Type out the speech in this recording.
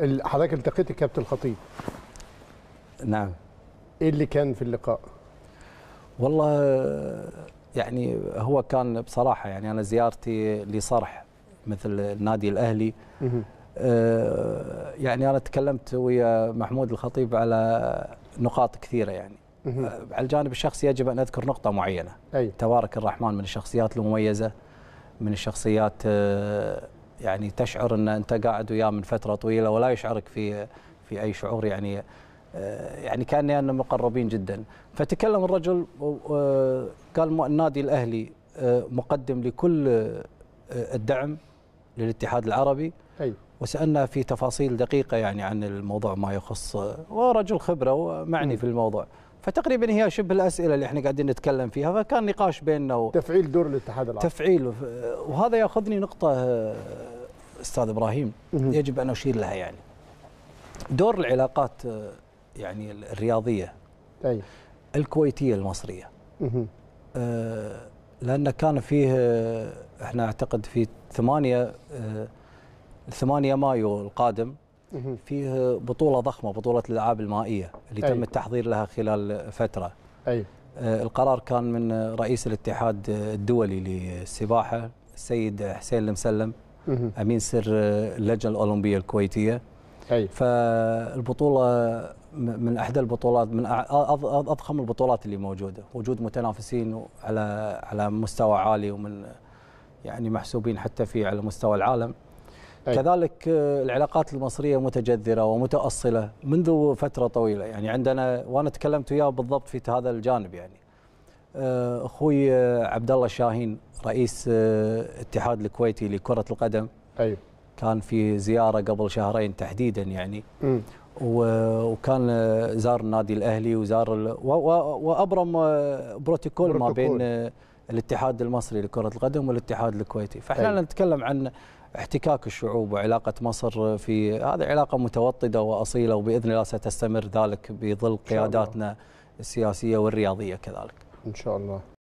حضرتك التقيت الكابتن الخطيب نعم ايه اللي كان في اللقاء والله يعني هو كان بصراحه يعني انا زيارتي لصرح مثل النادي الاهلي آه، يعني انا تكلمت ويا محمود الخطيب على نقاط كثيره يعني آه، على الجانب الشخصي يجب ان اذكر نقطه معينه أي. تبارك الرحمن من الشخصيات المميزه من الشخصيات آه، يعني تشعر ان انت قاعد وياه من فتره طويله ولا يشعرك في في اي شعور يعني آه، يعني كان يعني مقربين جدا فتكلم الرجل قال النادي الاهلي آه، مقدم لكل آه، الدعم للاتحاد العربي أيوه. وسالنا في تفاصيل دقيقه يعني عن الموضوع ما يخص ورجل خبره ومعني م. في الموضوع فتقريبا هي شبه الاسئله اللي احنا قاعدين نتكلم فيها فكان نقاش بيننا و... تفعيل دور الاتحاد العربي تفعيل وهذا ياخذني نقطه استاذ ابراهيم يجب ان اشير لها يعني دور العلاقات آه، يعني الرياضيه أي. الكويتيه المصريه آه، لان كان فيه آه، احنا اعتقد في 8 8 مايو القادم فيه بطوله ضخمه بطوله الالعاب المائيه اللي تم التحضير لها خلال فتره اي القرار كان من رئيس الاتحاد الدولي للسباحه السيد حسين المسلم امين سر اللجنه الاولمبيه الكويتيه أي. فالبطوله من احدى البطولات من اضخم البطولات اللي موجوده وجود متنافسين على على مستوى عالي ومن يعني محسوبين حتى في على مستوى العالم أي. كذلك العلاقات المصريه متجذره ومتاصله منذ فتره طويله يعني عندنا وانا تكلمت وياه بالضبط في هذا الجانب يعني آه، اخوي آه، عبد الله شاهين رئيس الاتحاد آه، الكويتي لكره القدم ايوه كان في زياره قبل شهرين تحديدا يعني م. وكان زار النادي الاهلي وزار ال... و... وابرم بروتوكول ما بين الاتحاد المصري لكره القدم والاتحاد الكويتي فاحنا أيوه. نتكلم عن احتكاك الشعوب وعلاقة مصر في هذه علاقة متوطدة وأصيلة وبإذن الله ستستمر ذلك بظل قياداتنا السياسية والرياضية كذلك ان شاء الله